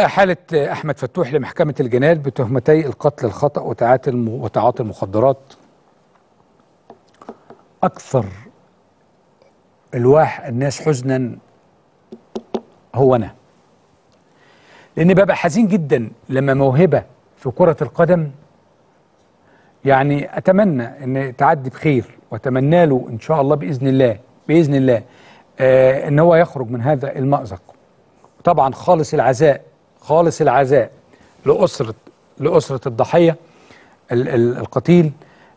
حالة أحمد فتوح لمحكمة الجنايات بتهمتي القتل الخطأ وتعاطي المخدرات أكثر الواح الناس حزنا هو أنا لأن ببقى حزين جدا لما موهبة في كرة القدم يعني أتمنى أن تعدي بخير وأتمنى له إن شاء الله بإذن الله بإذن الله آه أن هو يخرج من هذا المأزق طبعا خالص العزاء خالص العزاء لأسرة لأسرة الضحية القتيل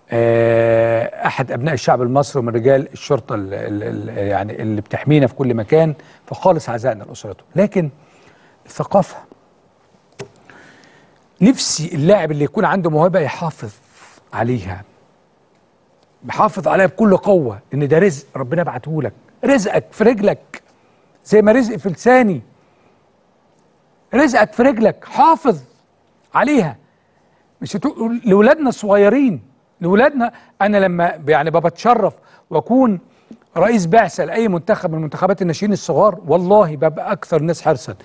آه، أحد أبناء الشعب المصري ومن رجال الشرطة اللي يعني اللي بتحمينا في كل مكان فخالص عزائنا لأسرته لكن الثقافة نفسي اللاعب اللي يكون عنده موهبة يحافظ عليها يحافظ عليها بكل قوة إن ده رزق ربنا بعته لك رزقك في رجلك زي ما رزق في لساني رزقك في رجلك حافظ عليها مش هتقول لولادنا الصغيرين لولادنا انا لما يعني اتشرف واكون رئيس بعثه لاي منتخب من منتخبات الناشئين الصغار والله ببقى اكثر ناس حرصا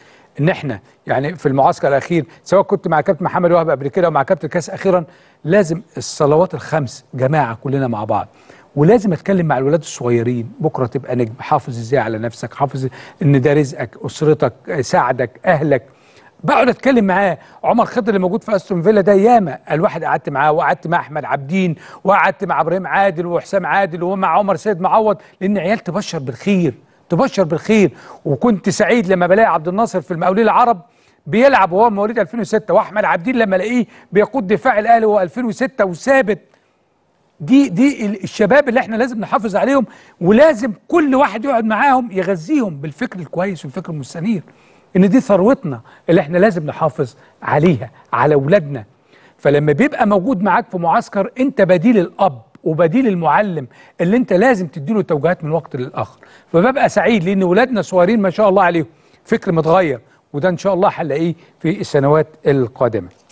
ان احنا يعني في المعسكر الاخير سواء كنت مع كابتن محمد وهب قبل كده ومع كابتن كاس اخيرا لازم الصلوات الخمس جماعه كلنا مع بعض ولازم اتكلم مع الولاد الصغيرين بكره تبقى نجم حافظ ازاي على نفسك حافظ ان ده رزقك اسرتك ساعدك اهلك بقعد اتكلم معاه عمر خضر اللي موجود في استون فيلا ده ياما الواحد قعدت معاه وقعدت مع احمد عبدين وقعدت مع ابراهيم عادل وحسام عادل ومع عمر سيد معوض لان عيال تبشر بالخير تبشر بالخير وكنت سعيد لما بلاقي عبد الناصر في المقاولين العرب بيلعب وهو مواليد 2006 واحمد عبدين لما الاقيه بيقود دفاع الاهلي وهو 2006 وثابت دي دي الشباب اللي احنا لازم نحافظ عليهم ولازم كل واحد يقعد معاهم يغذيهم بالفكر الكويس والفكر المستنير ان دي ثروتنا اللي احنا لازم نحافظ عليها على اولادنا فلما بيبقى موجود معاك في معسكر انت بديل الاب وبديل المعلم اللي انت لازم تديله توجيهات من وقت للاخر فببقى سعيد لان اولادنا صغيرين ما شاء الله عليهم فكر متغير وده ان شاء الله هنلاقيه في السنوات القادمه